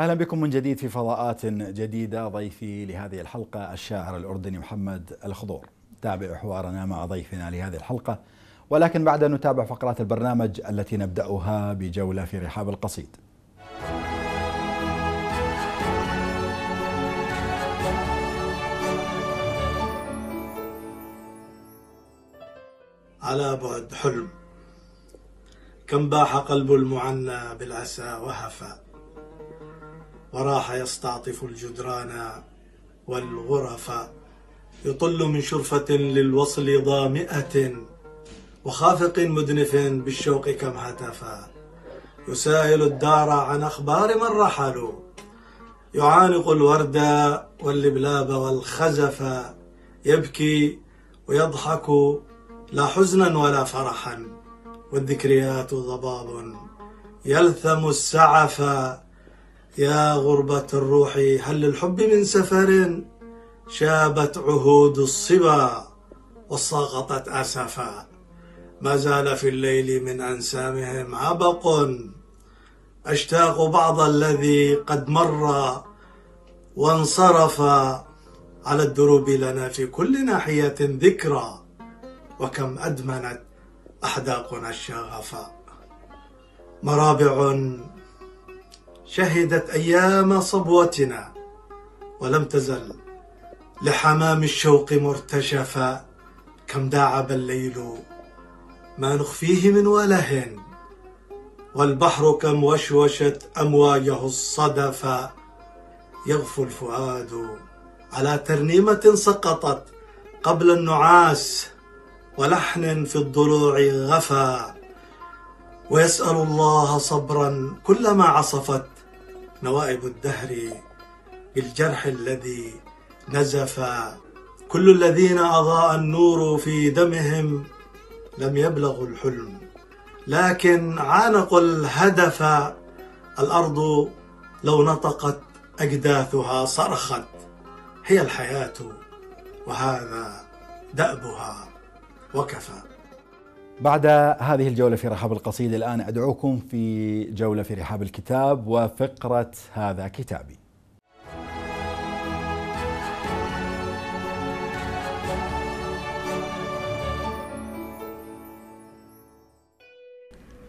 اهلا بكم من جديد في فضاءات جديده ضيفي لهذه الحلقه الشاعر الاردني محمد الخضور. تابعوا حوارنا مع ضيفنا لهذه الحلقه ولكن بعد ان نتابع فقرات البرنامج التي نبداها بجوله في رحاب القصيد. على بعد حلم كم باح قلب المعنى بالعسى وهفى وراح يستعطف الجدران والغرف يطل من شرفة للوصل ظامئة وخافق مدنف بالشوق كم هتفا يسائل الدار عن أخبار من رحلوا يعانق الورد واللبلاب والخزف يبكي ويضحك لا حزنا ولا فرحا والذكريات ضباب يلثم السعف يا غربة الروح هل للحب من سفر شابت عهود الصبا وسقطت أسفا ما زال في الليل من أنسامهم عبق أشتاق بعض الذي قد مر وانصرف على الدروب لنا في كل ناحية ذكرى وكم أدمنت أحداقنا الشغف مرابع شهدت أيام صبوتنا ولم تزل لحمام الشوق مرتشفة كم داعب الليل ما نخفيه من وله والبحر كم وشوشت أمواجه الصدف يغفو الفؤاد على ترنيمة سقطت قبل النعاس ولحن في الضلوع غفا ويسأل الله صبرا كلما عصفت نوائب الدهر بالجرح الذي نزف كل الذين أضاء النور في دمهم لم يبلغوا الحلم لكن عانقوا الهدف الأرض لو نطقت أجداثها صرخت هي الحياة وهذا دأبها وكفى بعد هذه الجولة في رحاب القصيدة الآن أدعوكم في جولة في رحاب الكتاب وفقرة هذا كتابي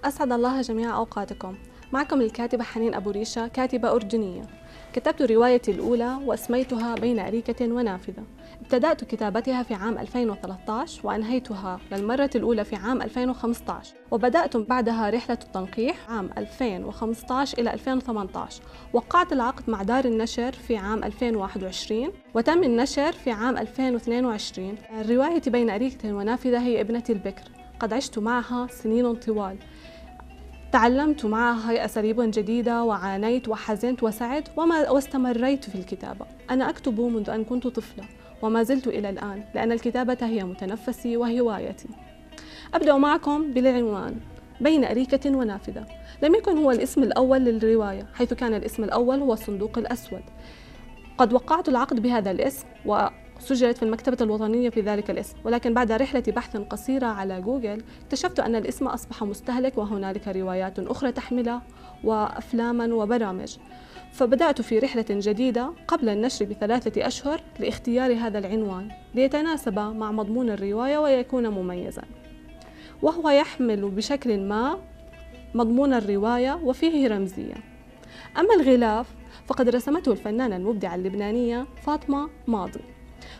أسعد الله جميع أوقاتكم معكم الكاتبة حنين أبو ريشة كاتبة أردنية كتبت روايتي الأولى وأسميتها بين أريكة ونافذة ابتدأت كتابتها في عام 2013 وأنهيتها للمرة الأولى في عام 2015 وبدأت بعدها رحلة التنقيح عام 2015 إلى 2018 وقعت العقد مع دار النشر في عام 2021 وتم النشر في عام 2022 روايتي بين أريكة ونافذة هي ابنتي البكر قد عشت معها سنين طوال تعلمت معها أساليب جديدة وعانيت وحزنت وسعت وما واستمريت في الكتابة أنا أكتب منذ أن كنت طفلة وما زلت إلى الآن لأن الكتابة هي متنفسي وهوايتي أبدأ معكم بالعنوان بين أريكة ونافذة لم يكن هو الاسم الأول للرواية حيث كان الاسم الأول هو الصندوق الأسود قد وقعت العقد بهذا الاسم سجلت في المكتبة الوطنية في ذلك الاسم ولكن بعد رحلة بحث قصيرة على جوجل اكتشفت أن الاسم أصبح مستهلك وهنالك روايات أخرى تحمله وأفلاما وبرامج فبدأت في رحلة جديدة قبل النشر بثلاثة أشهر لاختيار هذا العنوان ليتناسب مع مضمون الرواية ويكون مميزا وهو يحمل بشكل ما مضمون الرواية وفيه رمزية أما الغلاف فقد رسمته الفنانة المبدعة اللبنانية فاطمة ماضي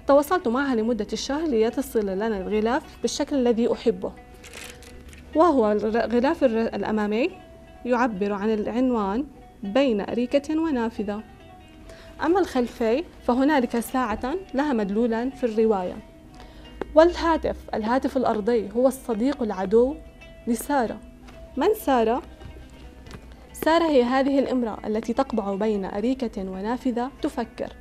تواصلت معها لمدة الشهر ليتصل لنا الغلاف بالشكل الذي أحبه وهو الغلاف الأمامي يعبر عن العنوان بين أريكة ونافذة أما الخلفي فهنالك ساعة لها مدلولا في الرواية والهاتف الهاتف الأرضي هو الصديق العدو لسارة من سارة؟ سارة هي هذه الامرأة التي تقبع بين أريكة ونافذة تفكر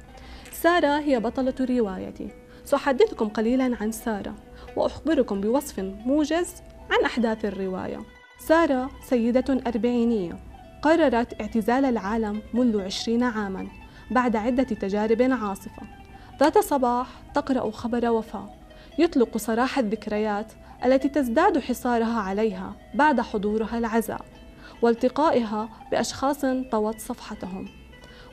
سارة هي بطلة روايتي سأحدثكم قليلا عن سارة وأخبركم بوصف موجز عن أحداث الرواية سارة سيدة أربعينية قررت اعتزال العالم منذ عشرين عاما بعد عدة تجارب عاصفة ذات صباح تقرأ خبر وفاة يطلق سراح الذكريات التي تزداد حصارها عليها بعد حضورها العزاء والتقائها بأشخاص طوت صفحتهم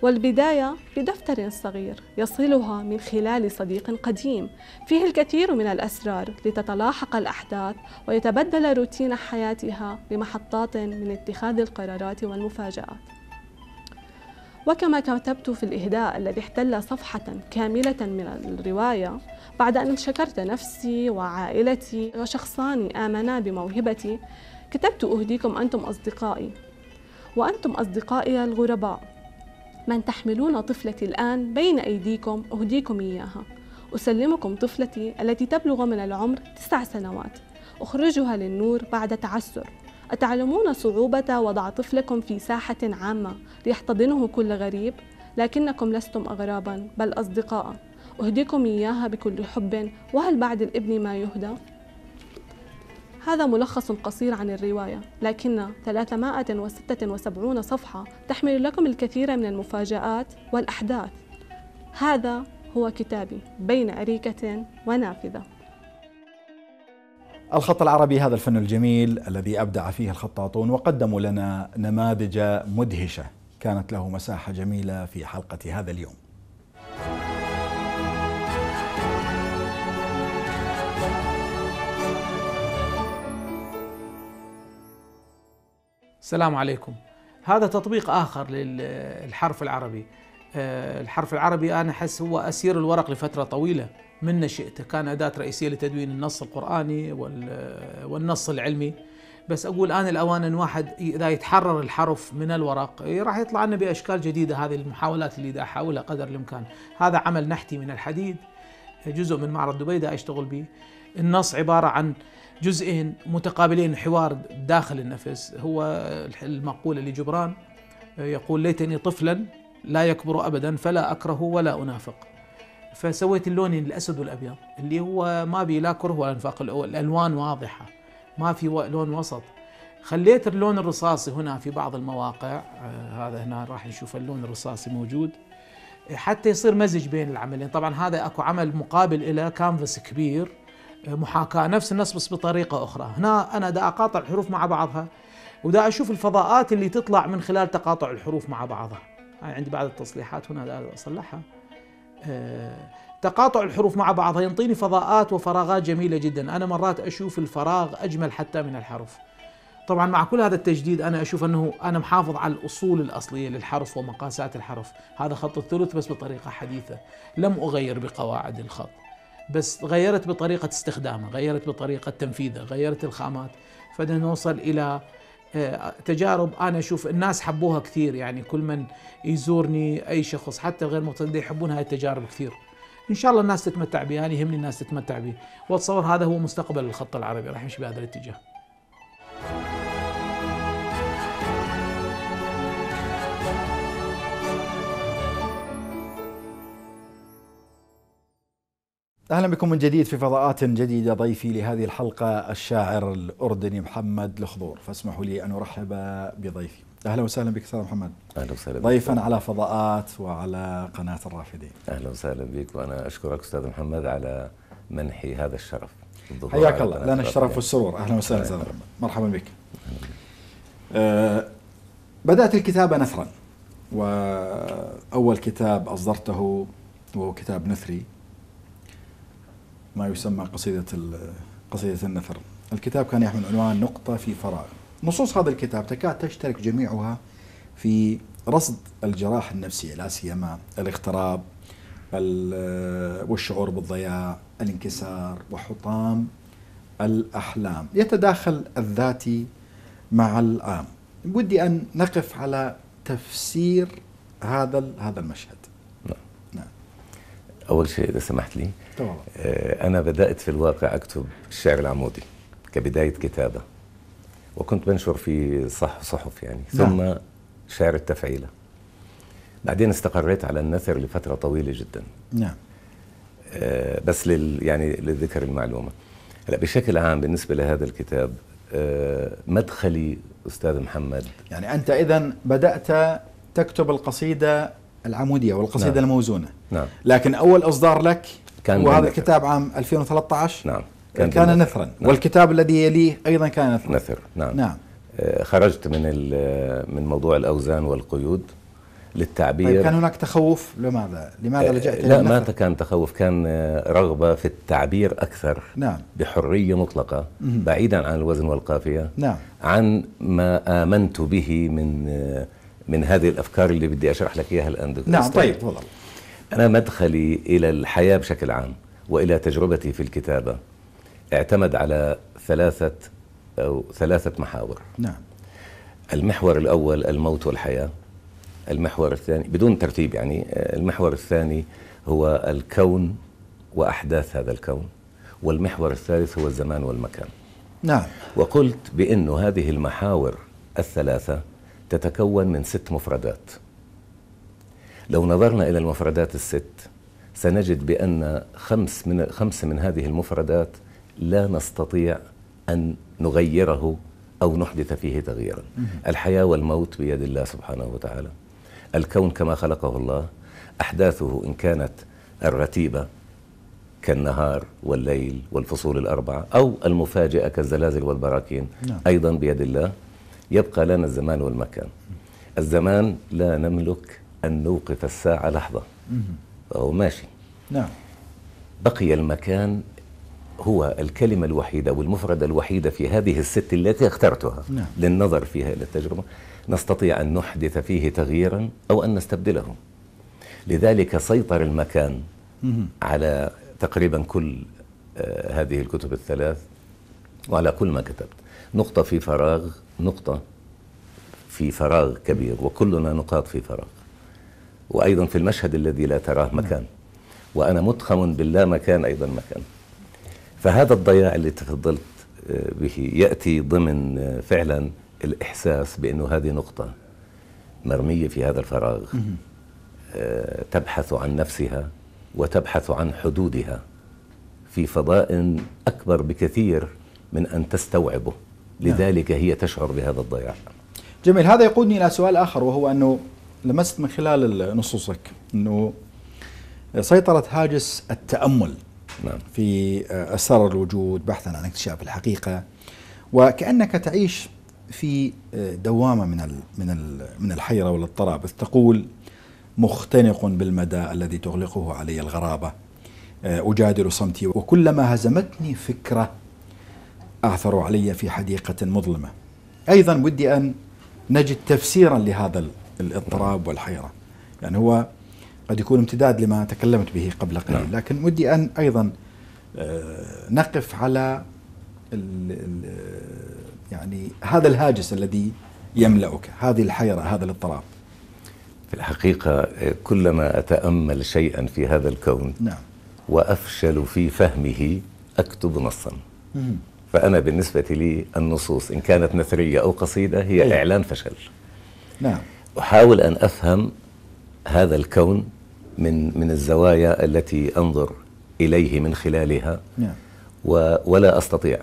والبداية بدفتر صغير يصلها من خلال صديق قديم فيه الكثير من الأسرار لتتلاحق الأحداث ويتبدل روتين حياتها بمحطات من اتخاذ القرارات والمفاجآت وكما كتبت في الإهداء الذي احتل صفحة كاملة من الرواية بعد أن شكرت نفسي وعائلتي وشخصان آمنا بموهبتي كتبت أهديكم أنتم أصدقائي وأنتم أصدقائي الغرباء من تحملون طفلتي الآن بين أيديكم أهديكم إياها أسلمكم طفلتي التي تبلغ من العمر تسع سنوات أخرجها للنور بعد تعسر أتعلمون صعوبة وضع طفلكم في ساحة عامة ليحتضنه كل غريب؟ لكنكم لستم أغرابا بل أصدقاء أهديكم إياها بكل حب وهل بعد الابن ما يهدى؟ هذا ملخص قصير عن الرواية لكن 376 صفحة تحمل لكم الكثير من المفاجآت والأحداث هذا هو كتابي بين أريكة ونافذة الخط العربي هذا الفن الجميل الذي أبدع فيه الخطاطون وقدموا لنا نماذج مدهشة كانت له مساحة جميلة في حلقة هذا اليوم السلام عليكم هذا تطبيق آخر للحرف العربي آه، الحرف العربي أنا أحس هو أسير الورق لفترة طويلة من نشئته كان أداة رئيسية لتدوين النص القرآني والنص العلمي بس أقول آن الأوان أن واحد إذا يتحرر الحرف من الورق إيه، راح يطلع لنا بأشكال جديدة هذه المحاولات اللي دا أحاولها قدر الإمكان هذا عمل نحتي من الحديد جزء من معرض دبي دا أشتغل به النص عبارة عن جزئين متقابلين حوار داخل النفس هو المقولة لجبران آه، يقول ليتني طفلا لا يكبر أبدا فلا أكره ولا أنافق فسويت اللونين الأسد والأبيض اللي هو ما بي لا كره ولا أنفاق الألوان واضحة ما في لون وسط خليت اللون الرصاصي هنا في بعض المواقع آه، هذا هنا راح نشوف اللون الرصاصي موجود حتى يصير مزج بين العملين طبعا هذا اكو عمل مقابل له كانفاس كبير محاكاة نفس النص بس بطريقة أخرى هنا أنا دا أقاطع الحروف مع بعضها ودا أشوف الفضاءات اللي تطلع من خلال تقاطع الحروف مع بعضها يعني عندي بعض التصليحات هنا دا أصلحها آه، تقاطع الحروف مع بعضها ينطيني فضاءات وفراغات جميلة جدا أنا مرات أشوف الفراغ أجمل حتى من الحرف طبعا مع كل هذا التجديد أنا أشوف أنه أنا محافظ على الأصول الأصلية للحرف ومقاسات الحرف هذا خط الثلث بس بطريقة حديثة لم أغير بقواعد الخط بس غيرت بطريقة استخدامه غيرت بطريقة تنفيذه غيرت الخامات فدنا نوصل إلى آه، تجارب أنا أشوف الناس حبوها كثير يعني كل من يزورني أي شخص حتى غير مقتدي يحبون هاي التجارب كثير ان شاء الله الناس تتمتع بها انا يعني يهمني الناس تتمتع بها واتصور هذا هو مستقبل الخط العربي راح يمشي بهذا الاتجاه اهلا بكم من جديد في فضاءات جديده ضيفي لهذه الحلقه الشاعر الاردني محمد الخضور فاسمحوا لي ان ارحب بضيفي اهلا وسهلا بك استاذ محمد اهلا وسهلا بك ضيفا على فضاءات وعلى قناه الرافدين اهلا وسهلا بك وانا اشكرك استاذ محمد على منحي هذا الشرف حياك الله لنا الشرف والسرور اهلا وسهلا استاذ محمد مرحبا بك أه بدات الكتابه نثرا واول كتاب اصدرته وهو كتاب نثري ما يسمى قصيدة قصيدة النثر الكتاب كان يحمل عنوان نقطة في فراغ نصوص هذا الكتاب تكاد تشترك جميعها في رصد الجراح النفسية لا سيما الاغتراب والشعور بالضياع الانكسار وحطام الأحلام يتداخل الذاتي مع العام بدي أن نقف على تفسير هذا هذا المشهد نعم. نعم. أول شيء إذا سمحت لي طبعا. أنا بدأت في الواقع أكتب الشعر العمودي كبداية كتابة وكنت بنشر في صح صحف يعني نعم. ثم نعم. شعر التفعيلة بعدين استقريت على النثر لفترة طويلة جدا نعم آه بس لل يعني للذكر المعلومة هلا بشكل عام بالنسبة لهذا الكتاب آه مدخلي أستاذ محمد يعني أنت إذا بدأت تكتب القصيدة العمودية والقصيدة نعم. الموزونة نعم. لكن أول إصدار لك كان وهذا الكتاب عام 2013 نعم كان, كان نثرا نعم. والكتاب الذي يليه ايضا كان نثرا نثر نعم نعم آه، خرجت من آه، من موضوع الاوزان والقيود للتعبير طيب، كان هناك تخوف لماذا؟ لماذا آه، لجأت لا ما كان تخوف كان رغبة في التعبير أكثر نعم بحرية مطلقة بعيدا عن الوزن والقافية نعم عن ما آمنت به من من هذه الأفكار اللي بدي أشرح لك إياها الآن نعم طيب, طيب. تفضل أنا مدخلي إلى الحياة بشكل عام وإلى تجربتي في الكتابة اعتمد على ثلاثة أو ثلاثة محاور نعم المحور الأول الموت والحياة المحور الثاني بدون ترتيب يعني المحور الثاني هو الكون وأحداث هذا الكون والمحور الثالث هو الزمان والمكان نعم وقلت بأن هذه المحاور الثلاثة تتكون من ست مفردات لو نظرنا إلى المفردات الست سنجد بأن خمس من, خمس من هذه المفردات لا نستطيع أن نغيره أو نحدث فيه تغييرا الحياة والموت بيد الله سبحانه وتعالى الكون كما خلقه الله أحداثه إن كانت الرتيبة كالنهار والليل والفصول الأربعة أو المفاجئة كالزلازل والبراكين نعم. أيضا بيد الله يبقى لنا الزمان والمكان الزمان لا نملك أن نوقف الساعة لحظة فهو ماشي نعم بقي المكان هو الكلمة الوحيدة والمفردة الوحيدة في هذه الست التي اخترتها نعم. للنظر فيها إلى التجربة نستطيع أن نحدث فيه تغييرا أو أن نستبدله لذلك سيطر المكان مم. على تقريبا كل آه، هذه الكتب الثلاث وعلى كل ما كتبت نقطة في فراغ نقطة في فراغ كبير وكلنا نقاط في فراغ وأيضا في المشهد الذي لا تراه مكان نعم. وأنا متخم باللا مكان أيضا مكان فهذا الضياع اللي تفضلت آه، به يأتي ضمن آه، فعلا الإحساس بأنه هذه نقطة مرمية في هذا الفراغ آه، تبحث عن نفسها وتبحث عن حدودها في فضاء أكبر بكثير من أن تستوعبه نعم. لذلك هي تشعر بهذا الضياع جميل هذا يقودني إلى سؤال آخر وهو أنه لمست من خلال نصوصك انه سيطرة هاجس التأمل نعم. في آه، أسرار الوجود بحثا عن اكتشاف الحقيقة وكأنك تعيش في آه، دوامة من من من الحيرة والاضطراب إذ تقول مختنق بالمدى الذي تغلقه علي الغرابة آه، أجادل صمتي وكلما هزمتني فكرة أعثر علي في حديقة مظلمة أيضا ودي أن نجد تفسيرا لهذا الاضطراب والحيرة يعني هو قد يكون امتداد لما تكلمت به قبل قليل نعم. لكن ودي أن أيضا آه، نقف على ال ال يعني هذا الهاجس الذي يملأك هذه الحيرة هذا الاضطراب في الحقيقة آه، كلما أتأمل شيئا في هذا الكون نعم. وأفشل في فهمه أكتب نصا مم. فأنا بالنسبة لي النصوص إن كانت نثرية أو قصيدة هي أي. إعلان فشل نعم أحاول أن أفهم هذا الكون من من الزوايا التي أنظر إليه من خلالها نعم. ولا أستطيع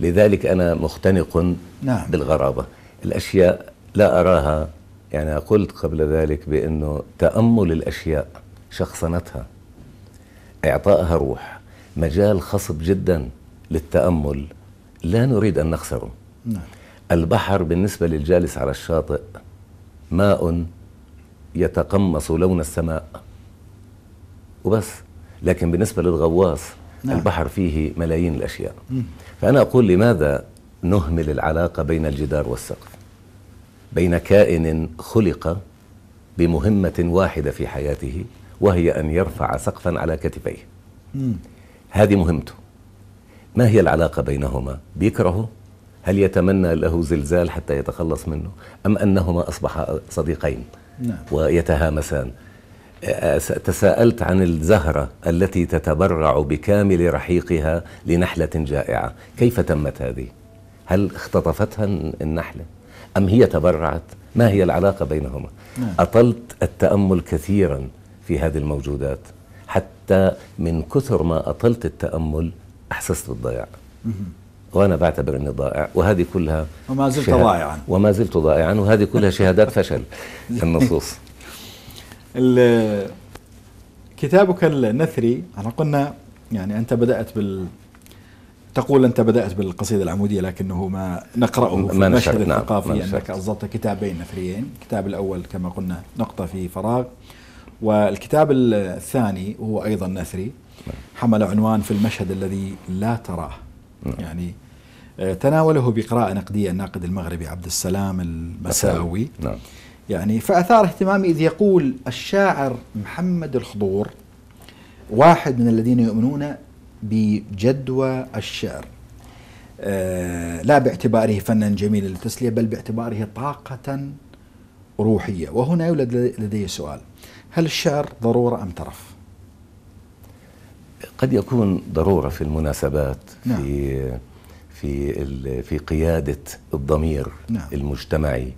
لذلك أنا مختنق نعم. بالغرابة الأشياء لا أراها يعني قلت قبل ذلك بأنه تأمل الأشياء شخصنتها إعطائها روح مجال خصب جدا للتأمل لا نريد أن نخسره نعم. البحر بالنسبة للجالس على الشاطئ ماء يتقمص لون السماء وبس لكن بالنسبة للغواص نعم. البحر فيه ملايين الأشياء م. فأنا أقول لماذا نهمل العلاقة بين الجدار والسقف بين كائن خلق بمهمة واحدة في حياته وهي أن يرفع سقفا على كتفيه م. هذه مهمته ما هي العلاقة بينهما بيكرهه هل يتمنى له زلزال حتى يتخلص منه أم أنهما أصبحا صديقين نعم. ويتهامسان تساءلت عن الزهرة التي تتبرع بكامل رحيقها لنحلة جائعة كيف تمت هذه؟ هل اختطفتها النحلة؟ أم هي تبرعت؟ ما هي العلاقة بينهما؟ نعم. أطلت التأمل كثيرا في هذه الموجودات حتى من كثر ما أطلت التأمل أحسست بالضياع وأنا بعتبر أني ضائع وهذه كلها وما زلت ضائعا وما زلت ضائعا وهذه كلها شهادات فشل النصوص كتابك النثري احنا قلنا يعني انت بدات بال تقول انت بدات بالقصيده العموديه لكنه ما نقراه ما في المشهد نعم الثقافي ما انك اصدرت كتابين نثريين، الكتاب الاول كما قلنا نقطه في فراغ والكتاب الثاني هو ايضا نثري نعم. حمل عنوان في المشهد الذي لا تراه نعم. يعني آه، تناوله بقراءة نقدية الناقد المغربي عبد السلام المساوي نعم. يعني فأثار اهتمامي إذ يقول الشاعر محمد الخضور واحد من الذين يؤمنون بجدوى الشعر آه، لا باعتباره فنا جميلا للتسلية بل باعتباره طاقة روحية وهنا يولد لدي سؤال هل الشعر ضرورة أم ترف؟ قد يكون ضرورة في المناسبات نعم. في في في قياده الضمير نعم. المجتمعي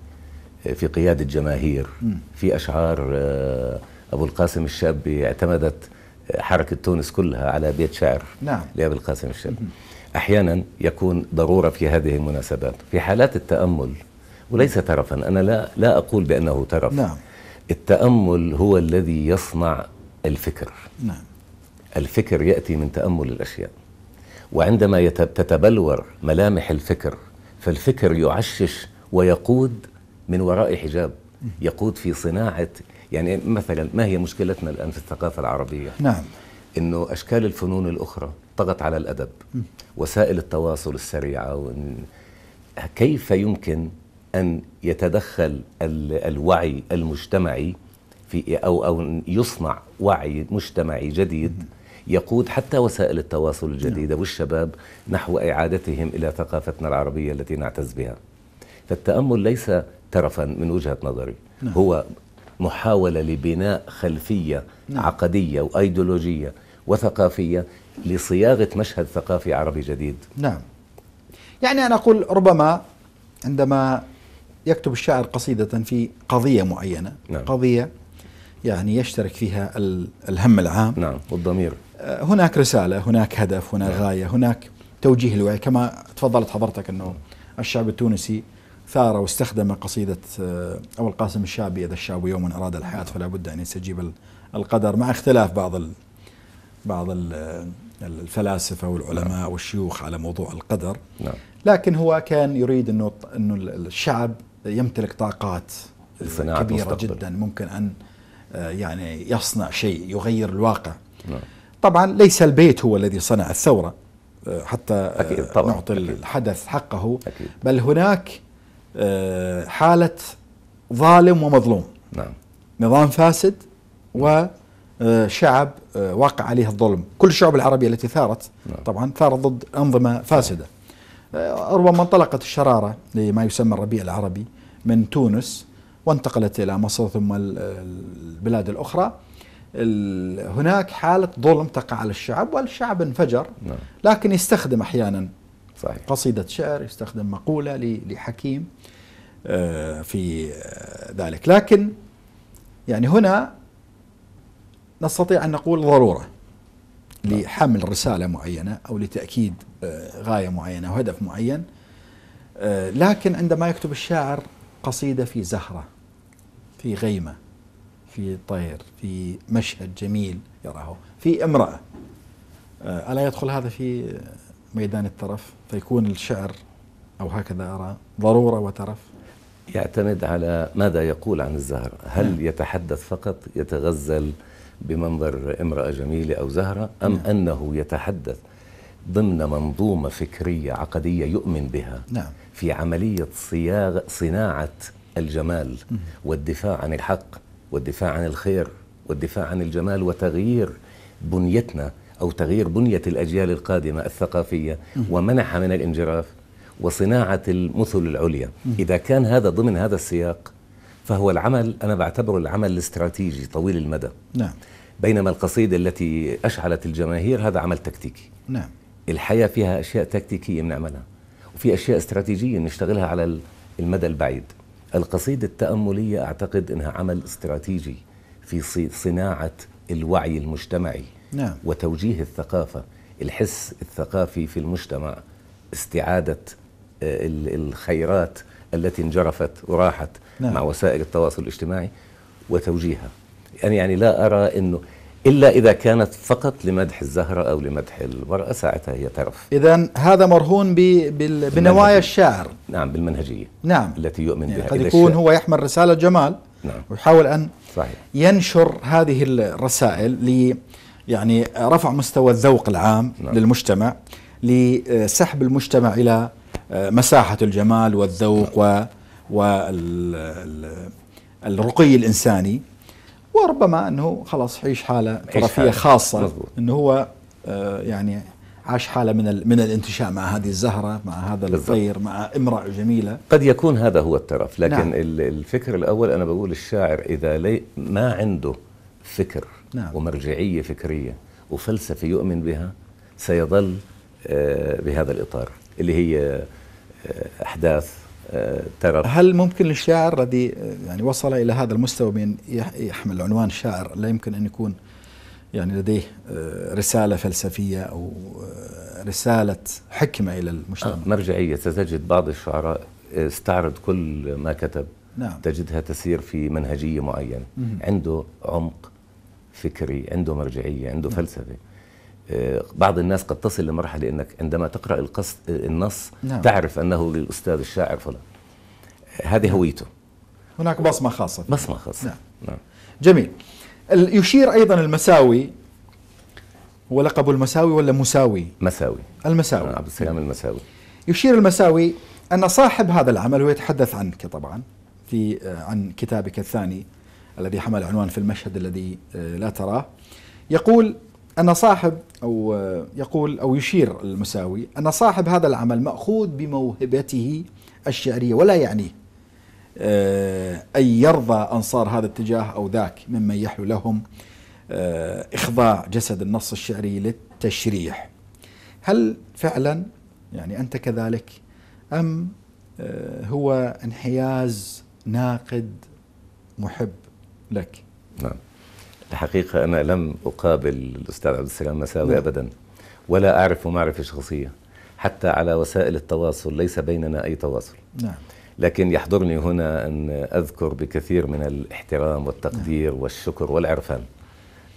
في قياده جماهير مم. في اشعار آه، ابو القاسم الشابي اعتمدت آه، حركه تونس كلها على بيت شعر نعم. لابو القاسم الشابي مم. احيانا يكون ضروره في هذه المناسبات في حالات التامل وليس ترفا انا لا لا اقول بانه ترف نعم. التامل هو الذي يصنع الفكر نعم. الفكر ياتي من تامل الاشياء وعندما تتبلور ملامح الفكر فالفكر يعشش ويقود من وراء حجاب يقود في صناعة يعني مثلا ما هي مشكلتنا الآن في الثقافة العربية نعم أنه أشكال الفنون الأخرى طغت على الأدب وسائل التواصل السريعة كيف يمكن أن يتدخل الوعي المجتمعي في أو أو يصنع وعي مجتمعي جديد يقود حتى وسائل التواصل الجديدة نعم. والشباب نحو إعادتهم إلى ثقافتنا العربية التي نعتز بها فالتأمل ليس ترفا من وجهة نظري نعم. هو محاولة لبناء خلفية نعم. عقدية وأيديولوجية وثقافية لصياغة مشهد ثقافي عربي جديد نعم يعني أنا أقول ربما عندما يكتب الشاعر قصيدة في قضية معينة نعم. قضية يعني يشترك فيها الهم العام نعم والضمير هناك رسالة هناك هدف هناك نعم. غاية هناك توجيه الوعي كما تفضلت حضرتك أنه الشعب التونسي ثار واستخدم قصيدة آه، أو القاسم الشعبي إذا الشعب يوم أراد الحياة فلا بد أن يستجيب القدر مع اختلاف بعض الـ بعض الـ آه، الفلاسفة والعلماء نعم. والشيوخ على موضوع القدر نعم. لكن هو كان يريد أنه أنه الشعب يمتلك طاقات آه، كبيرة مستقبل. جدا ممكن أن يعني يصنع شيء يغير الواقع نعم. طبعا ليس البيت هو الذي صنع الثورة آه، حتى آه، أكيد طبعا نعطي أكيد الحدث حقه أكيد بل هناك آه، حالة ظالم ومظلوم نعم نظام فاسد وشعب واقع عليه الظلم كل الشعوب العربية التي ثارت نعم. طبعا ثارت ضد أنظمة فاسدة ربما انطلقت الشرارة لما يسمى الربيع العربي من تونس وانتقلت إلى مصر ثم البلاد الأخرى هناك حالة ظلم تقع على الشعب والشعب انفجر نعم. لكن يستخدم أحيانا صحيح. قصيدة شعر يستخدم مقولة لحكيم آه، في آه، ذلك لكن يعني هنا نستطيع أن نقول ضرورة نعم. لحمل رسالة معينة أو لتأكيد آه، غاية معينة وهدف معين لكن عندما يكتب الشاعر قصيدة في زهرة في غيمة في طير في مشهد جميل يراه في امرأة آه، ألا يدخل هذا في ميدان الترف فيكون الشعر أو هكذا أرى ضرورة وترف يعتمد على ماذا يقول عن الزهرة هل نعم. يتحدث فقط يتغزل بمنظر امرأة جميلة أو زهرة أم نعم. أنه يتحدث ضمن منظومة فكرية عقدية يؤمن بها نعم. في عملية صياغ صناعة الجمال والدفاع عن الحق والدفاع عن الخير والدفاع عن الجمال وتغيير بنيتنا أو تغيير بنية الأجيال القادمة الثقافية ومنعها من الانجراف وصناعة المثل العليا إذا كان هذا ضمن هذا السياق فهو العمل أنا بعتبره العمل الاستراتيجي طويل المدى نعم بينما القصيدة التي أشعلت الجماهير هذا عمل تكتيكي نعم الحياة فيها أشياء تكتيكية بنعملها وفي أشياء استراتيجية نشتغلها على المدى البعيد القصيدة التأملية أعتقد أنها عمل استراتيجي في صناعة الوعي المجتمعي نعم. وتوجيه الثقافة الحس الثقافي في المجتمع استعادة آه، الخيرات التي انجرفت وراحت نعم. مع وسائل التواصل الاجتماعي وتوجيهها يعني, يعني لا أرى أنه إلا إذا كانت فقط لمدح الزهرة أو لمدح المرأة ساعتها هي ترف إذا هذا مرهون بنوايا الشاعر نعم بالمنهجية نعم التي يؤمن يعني بها قد يكون هو يحمل رسالة جمال نعم ويحاول أن صحيح. ينشر هذه الرسائل لي يعني رفع مستوى الذوق العام نعم. للمجتمع لسحب المجتمع إلى آه، مساحة الجمال والذوق نعم. والرقي الإنساني وربما انه خلاص عيش حاله طرفيه خاصه انه هو آه، يعني عاش حاله من من الانتشاء مع هذه الزهره مع هذا الطير مع امراه جميله قد يكون هذا هو الترف لكن نعم. الفكر الاول انا بقول الشاعر اذا لي ما عنده فكر نعم. ومرجعيه فكريه وفلسفه يؤمن بها سيظل آه، بهذا الاطار اللي هي آه، احداث ترى هل ممكن الشاعر الذي يعني وصل الى هذا المستوى من يحمل عنوان شاعر لا يمكن ان يكون يعني لديه آه، رساله فلسفيه او آه، رساله حكمه الى المجتمع آه، مرجعيه ستجد بعض الشعراء استعرض كل ما كتب نعم. تجدها تسير في منهجيه معينه عنده عمق فكري عنده مرجعيه عنده نعم. فلسفه آه، بعض الناس قد تصل لمرحلة أنك عندما تقرأ القص آه، النص نعم. تعرف أنه للأستاذ الشاعر فلان هذه نعم. هويته هناك بصمة خاصة فيه. بصمة خاصة نعم. نعم. جميل يشير أيضا المساوي هو لقب المساوي ولا مساوي؟ مساوي المساوي نعم، عبد السلام المساوي يشير المساوي أن صاحب هذا العمل ويتحدث عنك طبعا في آه، عن كتابك الثاني الذي حمل عنوان في المشهد الذي لا تراه يقول أن صاحب أو آه، يقول أو يشير المساوي أن صاحب هذا العمل مأخوذ بموهبته الشعرية ولا يعنيه آه، أن يرضى أنصار هذا الاتجاه أو ذاك ممن يحلو لهم آه، إخضاع جسد النص الشعري للتشريح هل فعلا يعني أنت كذلك أم هو انحياز ناقد محب لك نعم الحقيقة أنا لم أقابل الأستاذ عبد السلام مساوي نعم. أبدا ولا أعرف معرفة شخصية حتى على وسائل التواصل ليس بيننا أي تواصل نعم. لكن يحضرني هنا أن أذكر بكثير من الاحترام والتقدير نعم. والشكر والعرفان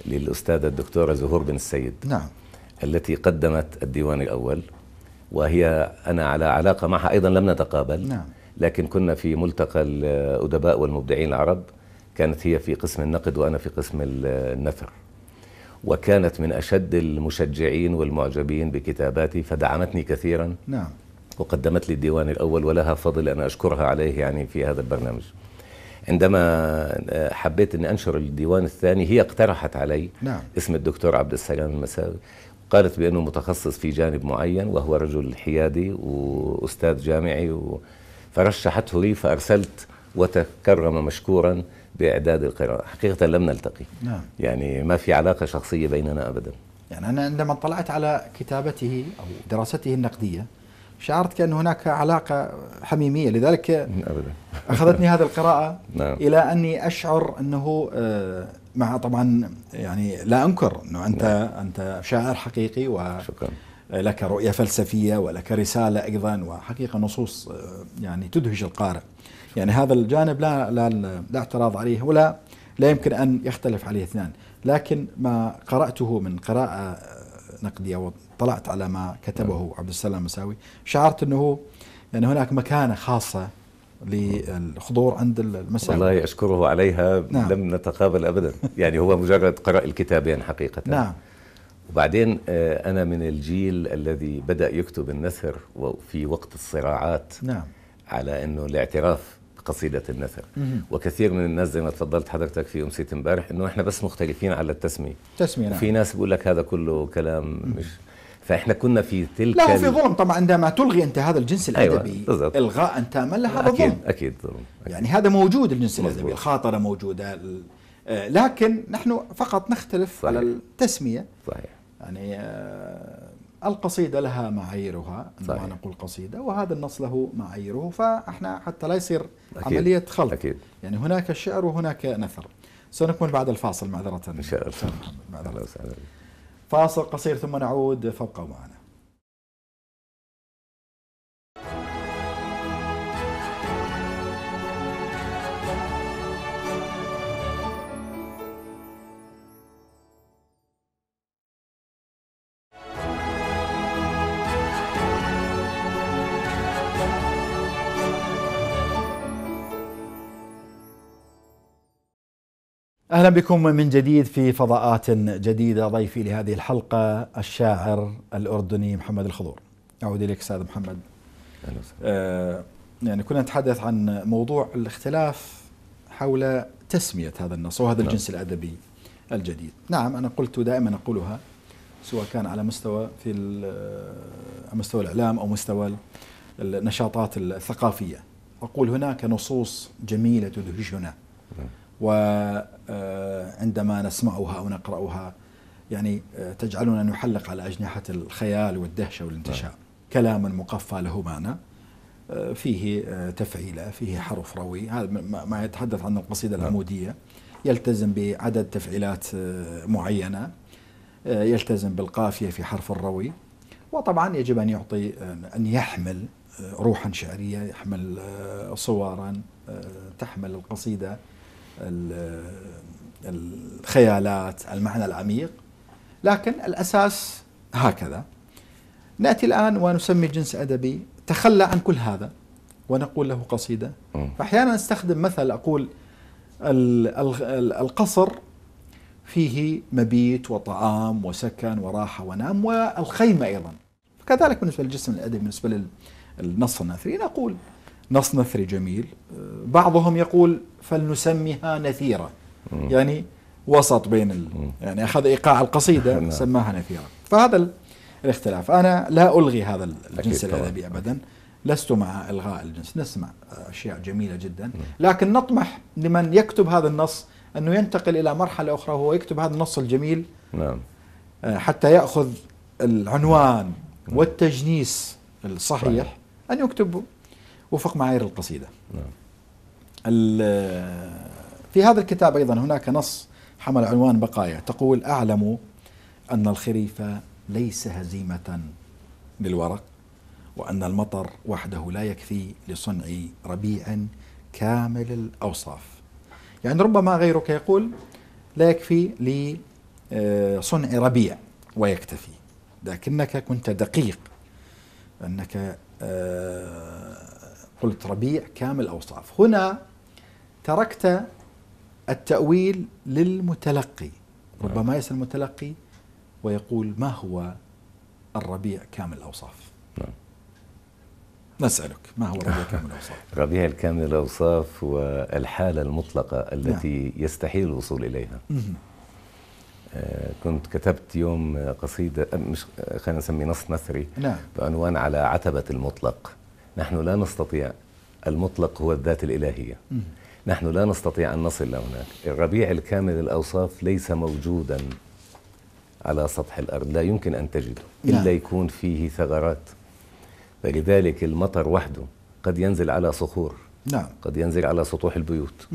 للأستاذة الدكتورة زهور بن السيد نعم. التي قدمت الديوان الأول وهي أنا على علاقة معها أيضا لم نتقابل نعم. لكن كنا في ملتقى الأدباء والمبدعين العرب كانت هي في قسم النقد وأنا في قسم النثر وكانت من أشد المشجعين والمعجبين بكتاباتي فدعمتني كثيرا نعم وقدمت لي الديوان الأول ولها فضل أنا أشكرها عليه يعني في هذا البرنامج عندما آه، حبيت أني أنشر الديوان الثاني هي اقترحت علي نعم. اسم الدكتور عبد السلام المساوي قالت بأنه متخصص في جانب معين وهو رجل حيادي وأستاذ جامعي و... فرشحته لي فأرسلت وتكرم مشكورا باعداد القراءه حقيقه لم نلتقي نعم. يعني ما في علاقه شخصيه بيننا ابدا يعني انا عندما اطلعت على كتابته او دراسته النقديه شعرت كان هناك علاقه حميميه لذلك ابدا اخذتني هذه القراءه نعم. الى اني اشعر انه آه، مع طبعا يعني لا انكر انه انت نعم. انت شاعر حقيقي و شكرا لك رؤيه فلسفيه ولك رساله ايضا وحقيقه نصوص آه، يعني تدهش القارئ يعني هذا الجانب لا لا لا اعتراض عليه ولا لا يمكن ان يختلف عليه اثنان، لكن ما قراته من قراءه آه، نقديه وطلعت على ما كتبه نعم. عبد السلام المساوي شعرت انه يعني هناك مكانه خاصه للحضور عند المساء والله اشكره عليها نعم. لم نتقابل ابدا يعني هو مجرد قرأ الكتابين حقيقه نعم وبعدين آه، انا من الجيل الذي بدا يكتب النثر وفي وقت الصراعات نعم على انه الاعتراف قصيدة النثر وكثير من الناس زي ما تفضلت حضرتك في أمسية امبارح إنه إحنا بس مختلفين على التسمية تسمية نعم. في ناس بيقول لك هذا كله كلام مش فاحنا كنا في تلك لا في ظلم طبعا عندما تلغي انت هذا الجنس أيوة، الادبي أيوة الغاء تاما هذا أكيد ظلم اكيد ظلم يعني هذا موجود الجنس مزبوط. الادبي الخاطره موجوده آه، لكن نحن فقط نختلف صحيح. على التسميه صحيح يعني آه، القصيدة لها معاييرها صحيح. أنا نقول قصيدة وهذا النص له معاييره فإحنا حتى لا يصير أكيد. عملية خلط أكيد. يعني هناك شعر وهناك نثر سنكمل بعد الفاصل معذرة إن شاء الله فاصل قصير ثم نعود فابقوا معنا اهلا بكم من جديد في فضاءات جديده ضيفي لهذه الحلقه الشاعر الاردني محمد الخضور. اعود اليك استاذ محمد. اهلا وسهلا. آه يعني كنا نتحدث عن موضوع الاختلاف حول تسميه هذا النص وهذا نعم. الجنس الادبي الجديد. نعم انا قلت دائما اقولها سواء كان على مستوى في آه، مستوى الاعلام او مستوى النشاطات الثقافيه. اقول هناك نصوص جميله تدهشنا. نعم. وعندما آه، نسمعها أو نقرأها يعني آه، تجعلنا نحلق على أجنحة الخيال والدهشة والانتشاء نعم. كلام مقفى له معنى آه، فيه تفعيلة فيه حرف روي هذا ما يتحدث عن القصيدة نعم. العمودية يلتزم بعدد تفعيلات معينة يلتزم بالقافية في حرف الروي وطبعا يجب أن يعطي أن يحمل روحا شعرية يحمل صورا تحمل القصيدة الخيالات المعنى العميق لكن الأساس هكذا نأتي الآن ونسمي جنس أدبي تخلى عن كل هذا ونقول له قصيدة فأحيانا أستخدم مثل أقول القصر فيه مبيت وطعام وسكن وراحة ونام والخيمة أيضا كذلك بالنسبة للجسم الأدبي بالنسبة للنص النثري نقول نص نثري جميل بعضهم يقول فلنسميها نثيرة يعني وسط بين يعني أخذ إيقاع القصيدة نعم. سماها نثيرة فهذا الاختلاف أنا لا ألغي هذا الجنس الأدبي أبدا لست مع إلغاء الجنس نسمع أشياء جميلة جدا لكن نطمح لمن يكتب هذا النص أنه ينتقل إلى مرحلة أخرى وهو يكتب هذا النص الجميل نعم. آه، حتى يأخذ العنوان والتجنيس الصحيح أن يكتب وفق معايير القصيدة نعم. في هذا الكتاب أيضا هناك نص حمل عنوان بقايا تقول أعلم أن الخريف ليس هزيمة للورق وأن المطر وحده لا يكفي لصنع ربيع كامل الأوصاف يعني ربما غيرك يقول لا يكفي لصنع آه، ربيع ويكتفي لكنك كنت دقيق أنك آه، قلت ربيع كامل الاوصاف هنا تركت التأويل للمتلقي ربما يسأل المتلقي ويقول ما هو الربيع كامل الأوصاف نعم. نسألك ما هو الربيع كامل الأوصاف ربيع الكامل الأوصاف والحالة المطلقة التي نعم. يستحيل الوصول إليها آه، كنت كتبت يوم قصيدة مش خلينا نسميه نص نثري نعم. بعنوان على عتبة المطلق نحن لا نستطيع المطلق هو الذات الإلهية نحن لا نستطيع أن نصل لهناك الربيع الكامل الأوصاف ليس موجودا على سطح الأرض لا يمكن أن تجده نعم. إلا يكون فيه ثغرات فلذلك المطر وحده قد ينزل على صخور نعم. قد ينزل على سطوح البيوت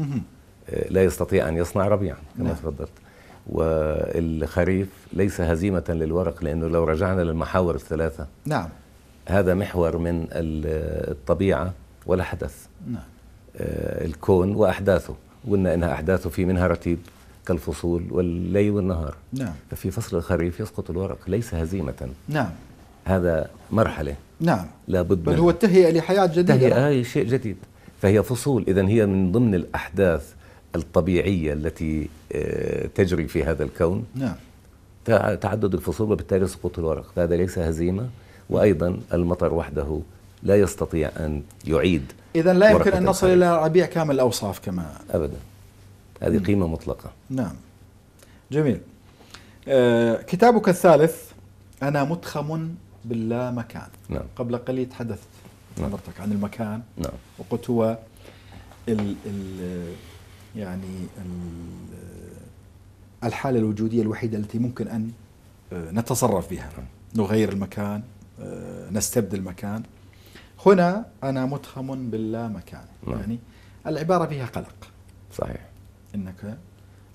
آه، لا يستطيع أن يصنع ربيعا كما نعم. تفضلت والخريف ليس هزيمة للورق لأنه لو رجعنا للمحاور الثلاثة نعم هذا محور من الطبيعة ولا حدث نعم. آه، الكون وأحداثه قلنا إنها أحداثه في منها رتيب كالفصول والليل والنهار نعم. ففي فصل الخريف يسقط الورق ليس هزيمة نعم هذا مرحلة نعم لابد بل هو التهيئة لحياة جديدة تهيئة آه، هي شيء جديد فهي فصول إذا هي من ضمن الأحداث الطبيعية التي آه، تجري في هذا الكون نعم تعدد الفصول وبالتالي سقوط الورق فهذا ليس هزيمة وأيضا المطر وحده لا يستطيع أن يعيد إذا لا يمكن أن نصل إلى ربيع كامل الأوصاف كما أبدا هذه قيمة مطلقة نعم جميل آه كتابك الثالث أنا متخم باللا مكان نعم. قبل قليل تحدثت نعم. حضرتك عن المكان نعم. وقلت هو ال ال يعني ال الحالة الوجودية الوحيدة التي ممكن أن آه، نتصرف بها نعم. نغير المكان آه، نستبدل مكان هنا أنا متهم باللا مكان نعم. يعني العبارة فيها قلق صحيح أنك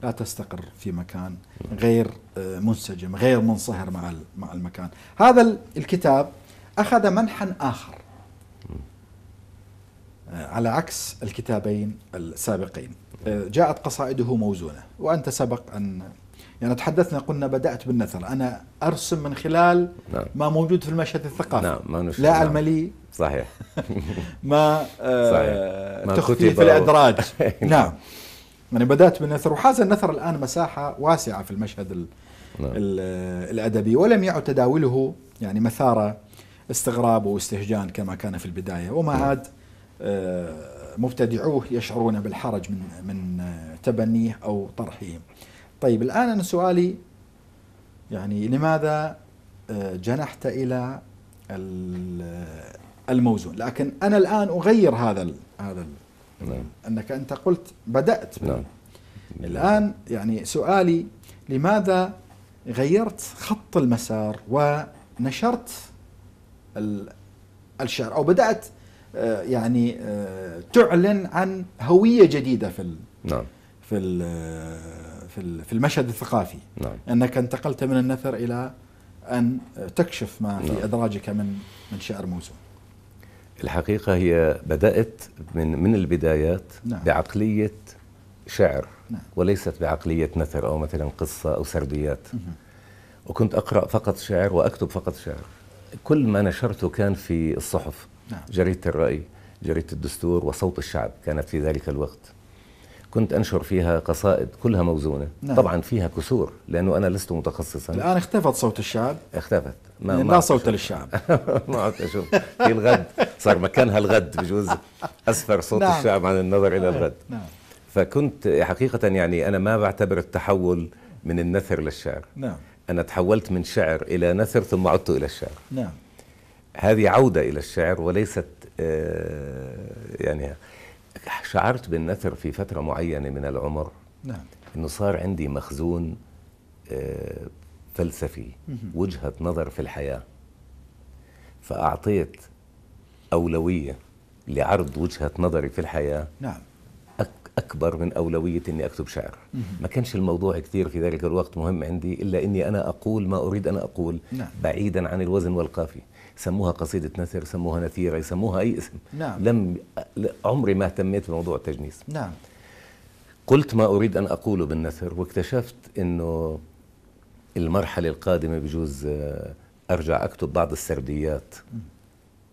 لا تستقر في مكان غير آه، منسجم غير منصهر مع مع المكان هذا الكتاب أخذ منحا آخر آه، على عكس الكتابين السابقين جاءت قصائده موزونة وأنت سبق أن يعني تحدثنا قلنا بدأت بالنثر أنا أرسم من خلال نعم. ما موجود في المشهد الثقافي نعم. ما لا نعم. الملي آه، صحيح ما, آه ما تخفي في الإدراج نعم يعني بدأت بالنثر وحاز النثر الآن مساحة واسعة في المشهد ال نعم. الأدبي ولم يعد تداوله يعني مثارة استغراب واستهجان كما كان في البداية وما نعم. عاد آه مبتدعوه يشعرون بالحرج من من تبنيه أو طرحه طيب الآن أنا سؤالي يعني لماذا آه، جنحت إلى الموزون لكن أنا الآن أغير هذا ال هذا ال نعم. أنك أنت قلت بدأت نعم. الآن يعني سؤالي لماذا غيرت خط المسار ونشرت الشعر أو بدأت آه، يعني آه، تعلن عن هوية جديدة في نعم. في في في المشهد الثقافي نعم. انك انتقلت من النثر الى ان تكشف ما نعم. في ادراجك من من شعر موسوم الحقيقه هي بدات من من البدايات نعم. بعقليه شعر نعم. وليست بعقليه نثر او مثلا قصه او سرديات مه. وكنت اقرا فقط شعر واكتب فقط شعر كل ما نشرته كان في الصحف نعم. جريده الراي جريده الدستور وصوت الشعب كانت في ذلك الوقت كنت انشر فيها قصائد كلها موزونه نعم. طبعا فيها كسور لانه انا لست متخصصا الان اختفت صوت الشعب اختفت ما يعني لا صوت شوف. للشعب ما عدت اشوف في الغد صار مكانها الغد بجوز اسفر صوت نعم. الشعب عن النظر الى الغد نعم. نعم. فكنت حقيقه يعني انا ما بعتبر التحول من النثر للشعر نعم انا تحولت من شعر الى نثر ثم عدت الى الشعر نعم هذه عوده الى الشعر وليست آه يعني شعرت بالنثر في فترة معينة من العمر نعم انه صار عندي مخزون آه، فلسفي وجهة نظر في الحياة فأعطيت أولوية لعرض وجهة نظري في الحياة نعم أكبر من أولوية أني أكتب شعر ما كانش الموضوع كثير في ذلك الوقت مهم عندي إلا أني أنا أقول ما أريد أن أقول نعم. بعيدا عن الوزن والقافية سموها قصيدة نثر سموها نثيرة يسموها أي اسم نعم. لم عمري ما اهتميت بموضوع التجنيس نعم قلت ما أريد أن أقوله بالنثر واكتشفت أنه المرحلة القادمة بجوز آه، أرجع أكتب بعض السرديات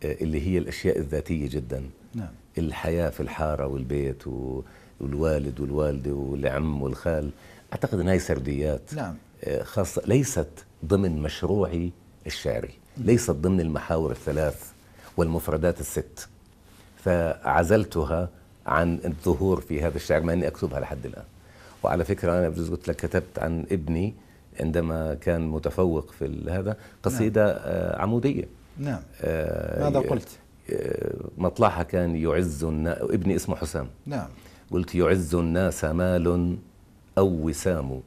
آه، اللي هي الأشياء الذاتية جدا نعم. الحياة في الحارة والبيت والوالد والوالدة والعم والخال أعتقد أن سرديات نعم. آه، خاصة ليست ضمن مشروعي الشعري ليست ضمن المحاور الثلاث والمفردات الست فعزلتها عن الظهور في هذا الشعر ما اني اكتبها لحد الان وعلى فكره انا بجوز قلت لك كتبت عن ابني عندما كان متفوق في هذا قصيده نعم. آه، عموديه نعم آه، ماذا قلت؟ آه، مطلعها كان يعز الناس ابني اسمه حسام نعم قلت يعز الناس مال او وسام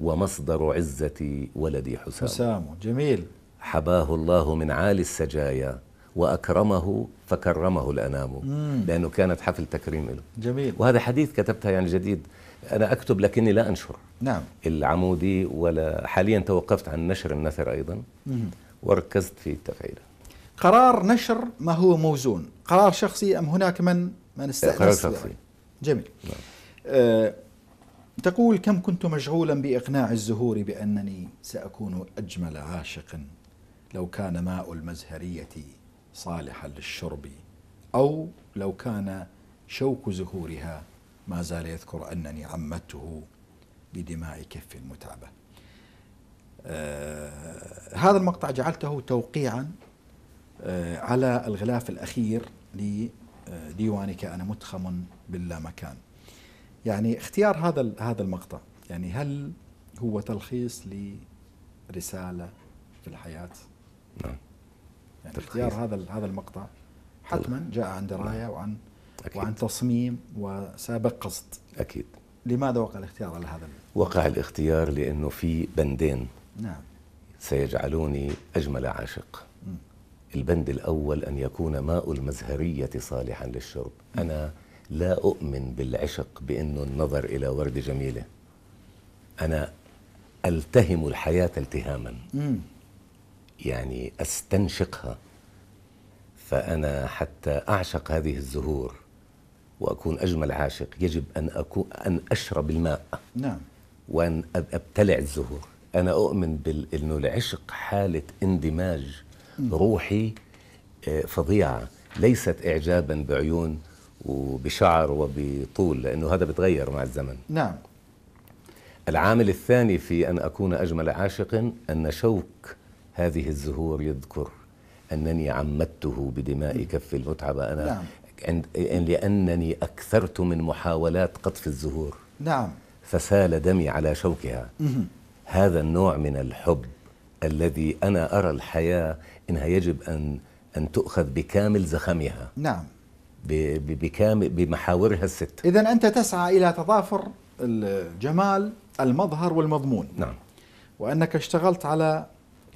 ومصدر عزتي ولدي حسام حسام جميل حباه الله من عالي السجايا وأكرمه فكرمه الأنام لأنه كانت حفل تكريم له جميل وهذا حديث كتبته يعني جديد أنا أكتب لكني لا أنشر نعم العمودي ولا حاليا توقفت عن نشر النثر أيضا مم. وركزت في التفعيل قرار نشر ما هو موزون قرار شخصي أم هناك من من استأنس قرار شخصي يعني. جميل نعم. أه تقول كم كنت مشغولا بإقناع الزهور بأنني سأكون أجمل عاشق لو كان ماء المزهرية صالحا للشرب أو لو كان شوك زهورها ما زال يذكر أنني عمدته بدماء كف متعبة آه هذا المقطع جعلته توقيعا آه على الغلاف الأخير لديوانك آه، أنا متخم باللا مكان يعني اختيار هذا هذا المقطع يعني هل هو تلخيص لرسالة في الحياة نعم يعني اختيار هذا هذا المقطع حتما طيب. جاء عن درايه نعم. وعن أكيد. وعن تصميم وسابق قصد اكيد لماذا وقع الاختيار على هذا وقع الاختيار لانه في بندين نعم سيجعلوني اجمل عاشق م. البند الاول ان يكون ماء المزهريه صالحا للشرب م. انا لا اؤمن بالعشق بانه النظر الى ورده جميله انا التهم الحياه التهاما م. يعني استنشقها فانا حتى اعشق هذه الزهور واكون اجمل عاشق يجب ان اكون ان اشرب الماء نعم وان ابتلع الزهور انا اؤمن بال... انه العشق حاله اندماج روحي آه، فظيعه ليست اعجابا بعيون وبشعر وبطول لانه هذا بتغير مع الزمن نعم العامل الثاني في ان اكون اجمل عاشق ان شوك هذه الزهور يذكر أنني عمدته بدماء كف المتعب أنا نعم. لأنني أكثرت من محاولات قطف الزهور نعم فسال دمي على شوكها مم. هذا النوع من الحب الذي أنا أرى الحياة إنها يجب أن أن تؤخذ بكامل زخمها نعم بكامل بمحاورها الست إذا أنت تسعى إلى تضافر الجمال المظهر والمضمون نعم وأنك اشتغلت على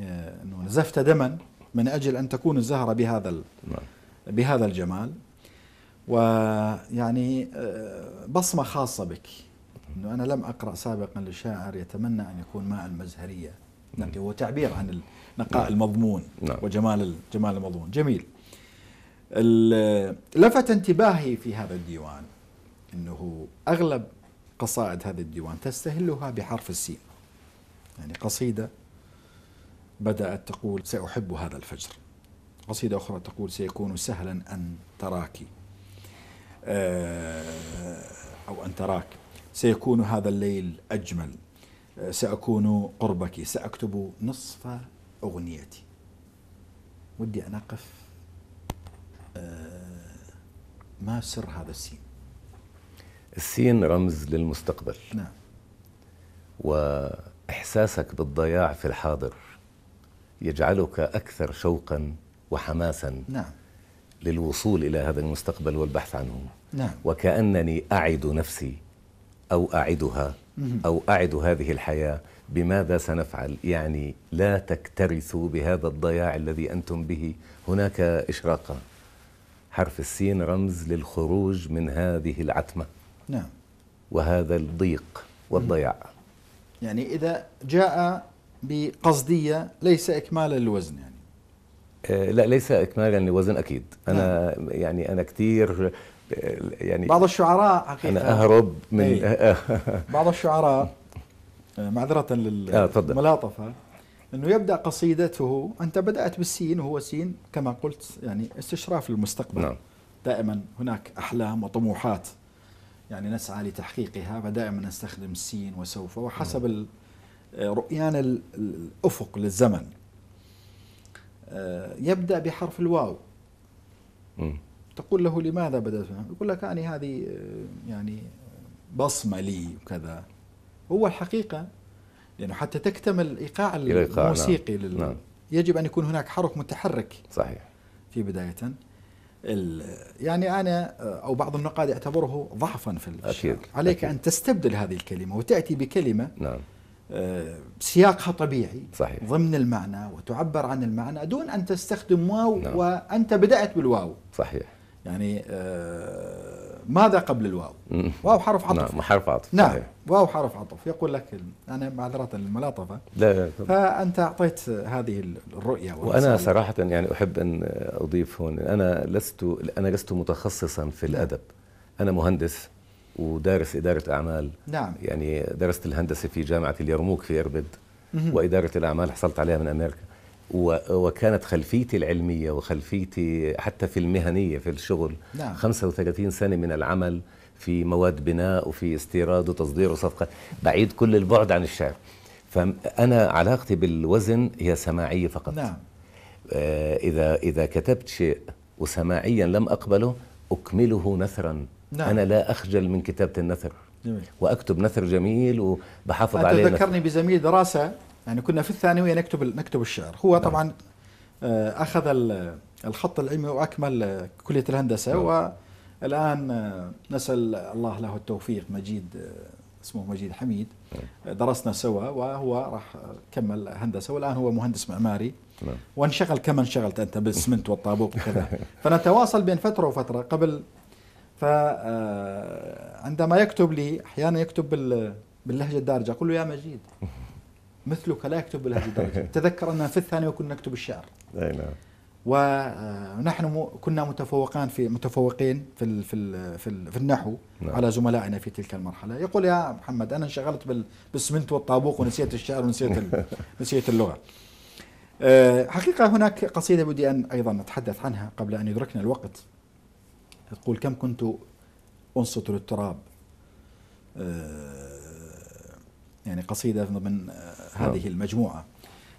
آه، أنه نزفت دما من أجل أن تكون الزهرة بهذا نعم. بهذا الجمال ويعني آه، بصمة خاصة بك أنه أنا لم أقرأ سابقا لشاعر يتمنى أن يكون ماء المزهرية نقي نعم. هو تعبير عن نقاء نعم. المضمون وجمال الجمال المضمون جميل لفت انتباهي في هذا الديوان أنه أغلب قصائد هذا الديوان تستهلها بحرف السين يعني قصيدة بدأت تقول سأحب هذا الفجر قصيدة أخرى تقول سيكون سهلا أن تراك آه، أو أن تراك سيكون هذا الليل أجمل آه، سأكون قربك سأكتب نصف أغنيتي ودي أن أقف آه، ما سر هذا السين السين رمز للمستقبل نعم وإحساسك بالضياع في الحاضر يجعلك أكثر شوقا وحماسا نعم للوصول إلى هذا المستقبل والبحث عنه نعم وكأنني أعد نفسي أو أعدها أو أعد هذه الحياة بماذا سنفعل يعني لا تكترثوا بهذا الضياع الذي أنتم به هناك إشراقة حرف السين رمز للخروج من هذه العتمة نعم وهذا الضيق والضياع يعني إذا جاء بقصدية ليس إكمالا للوزن يعني آه، لا ليس اكمالا للوزن اكيد انا نعم. يعني انا كثير آه، يعني بعض الشعراء حقيقه انا اهرب من إيه. بعض الشعراء آه، معذره للملاطفه آه انه يبدا قصيدته انت بدات بالسين وهو سين كما قلت يعني استشراف للمستقبل نعم. دائما هناك احلام وطموحات يعني نسعى لتحقيقها فدائما نستخدم السين وسوف وحسب نعم. رؤيان الأفق للزمن آه، يبدأ بحرف الواو م. تقول له لماذا بدأت يقول لك يعني هذه آه، يعني بصمة لي وكذا هو الحقيقة لأنه حتى تكتمل الإيقاع نعم. الموسيقي نعم. لل... نعم. يجب أن يكون هناك حرك متحرك صحيح في بداية ال... يعني أنا آه، أو بعض النقاد يعتبره ضعفا في الشعر أكيد. عليك أكيد. أن تستبدل هذه الكلمة وتأتي بكلمة نعم آه، سياقها طبيعي صحيح. ضمن المعنى وتعبر عن المعنى دون ان تستخدم واو نعم. وانت بدات بالواو صحيح يعني آه، ماذا قبل الواو؟ مم. واو حرف عطف نعم حرف عطف نعم صحيح. واو حرف عطف يقول لك انا معذرة للملاطفة لا, لا فأنت أعطيت هذه الرؤية وأنا صراحة يعني أحب أن أضيف هون أنا لست أنا لست متخصصا في الأدب أنا مهندس ودارس إدارة أعمال نعم يعني درست الهندسة في جامعة اليرموك في إربد وإدارة الأعمال حصلت عليها من أمريكا وكانت خلفيتي العلمية وخلفيتي حتى في المهنية في الشغل نعم. 35 سنة من العمل في مواد بناء وفي استيراد وتصدير وصفقة بعيد كل البعد عن الشعر فأنا علاقتي بالوزن هي سماعية فقط نعم. آه إذا, إذا كتبت شيء وسماعيا لم أقبله أكمله نثرا نعم. أنا لا أخجل من كتابة النثر جميل. وأكتب نثر جميل وبحافظ عليه تذكرني بزميل دراسة يعني كنا في الثانوية نكتب نكتب الشعر هو نعم. طبعا آه، أخذ الخط العلمي وأكمل آه، كلية الهندسة نعم. والآن آه، نسأل الله له التوفيق مجيد اسمه مجيد حميد نعم. درسنا سوا وهو راح كمل هندسه والان هو مهندس معماري نعم. وانشغل كما انشغلت انت بالسمنت والطابوق وكذا فنتواصل بين فتره وفتره قبل فعندما آه، يكتب لي احيانا يكتب باللهجه الدارجه اقول له يا مجيد مثلك لا يكتب باللهجه الدارجه تذكر اننا في الثانيه وكنا نكتب الشعر اي نعم آه، ونحن كنا متفوقان في متفوقين في الـ في الـ في, الـ في النحو نعم. على زملائنا في تلك المرحله يقول يا محمد انا انشغلت بالسمنت والطابوق ونسيت الشعر ونسيت نسيت اللغه آه، حقيقه هناك قصيده بدي ان ايضا اتحدث عنها قبل ان يدركنا الوقت تقول كم كنت أنصت للتراب آه، يعني قصيدة من هذه نعم. المجموعة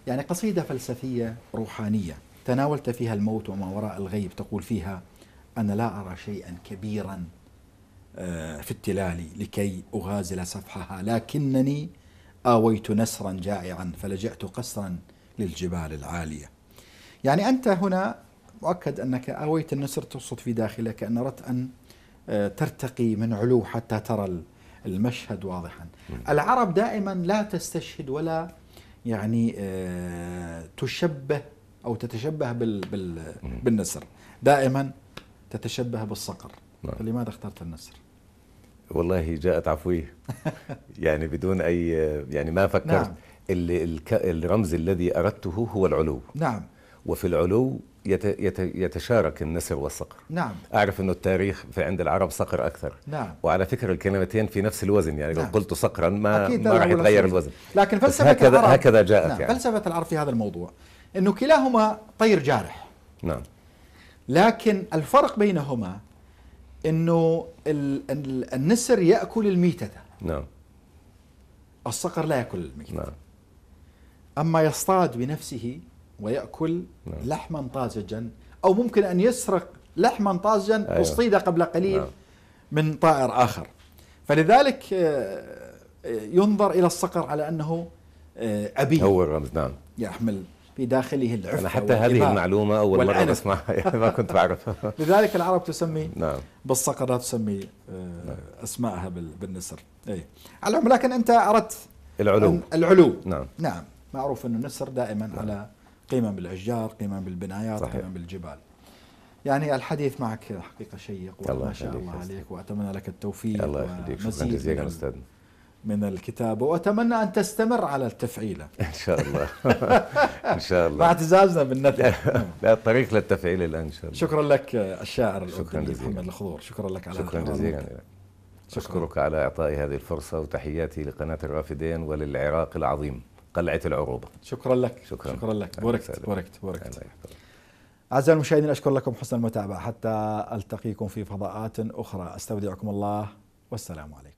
يعني قصيدة فلسفية روحانية تناولت فيها الموت وما وراء الغيب تقول فيها أنا لا أرى شيئا كبيرا آه، في التلال لكي أغازل صفحها لكنني آويت نسرا جائعا فلجأت قسرا للجبال العالية يعني أنت هنا مؤكد أنك أويت النسر تقصد في داخلك أن أردت أن آه، ترتقي من علو حتى ترى المشهد واضحا العرب دائما لا تستشهد ولا يعني آه، تشبه أو تتشبه بال بال بالنسر دائما تتشبه بالصقر نعم. فلماذا اخترت النسر؟ والله جاءت عفوية يعني بدون أي يعني ما فكرت نعم. اللي الرمز الذي أردته هو العلو نعم وفي العلو يتشارك النسر والصقر نعم أعرف أنه التاريخ في عند العرب صقر أكثر نعم وعلى فكرة الكلمتين في نفس الوزن يعني نعم. لو قلت صقرا ما, ما راح يتغير الوزن لكن فلسفة هكذا, العرب هكذا جاءت نعم. يعني فلسفة العرب في هذا الموضوع أنه كلاهما طير جارح نعم لكن الفرق بينهما أنه النسر يأكل الميتة نعم الصقر لا يأكل الميتة نعم. أما يصطاد بنفسه ويأكل نعم. لحما طازجا أو ممكن أن يسرق لحما طازجا أيوة. أصطيد قبل قليل نعم. من طائر آخر فلذلك آه، آه، ينظر إلى الصقر على أنه آه، أبي هو الرمز نعم يحمل في داخله العفة أنا حتى هذه المعلومة أول والعنف. مرة أسمعها يعني ما كنت أعرفها لذلك العرب تسمي نعم. بالصقر لا تسمي نعم. أسماءها بالنسر أي. على العموم لكن أنت أردت العلو العلو نعم نعم معروف أن النسر دائما نعم. على قيمة بالأشجار قيمة بالبنايات صحيح. قيمة بالجبال يعني الحديث معك حقيقة شيق وما شاء الله عليك وأتمنى لك التوفيق الله يخليك شكرا جزيلا أستاذ من الكتابة وأتمنى أن تستمر على التفعيلة إن شاء الله إن شاء الله مع اعتزازنا بالنثر لا الطريق للتفعيل الآن إن شاء الله شكرا لك الشاعر شكرا جزيلا محمد الخضور شكرا لك على شكرا جزيلا أشكرك على إعطائي هذه الفرصة وتحياتي لقناة الرافدين وللعراق العظيم قلعه العروبه شكرا لك شكرا, شكرا لك بوركت بوركت بوركت أعزائي المشاهدين أشكر لكم حسن المتابعة حتى ألتقيكم في فضاءات أخرى أستودعكم الله والسلام عليكم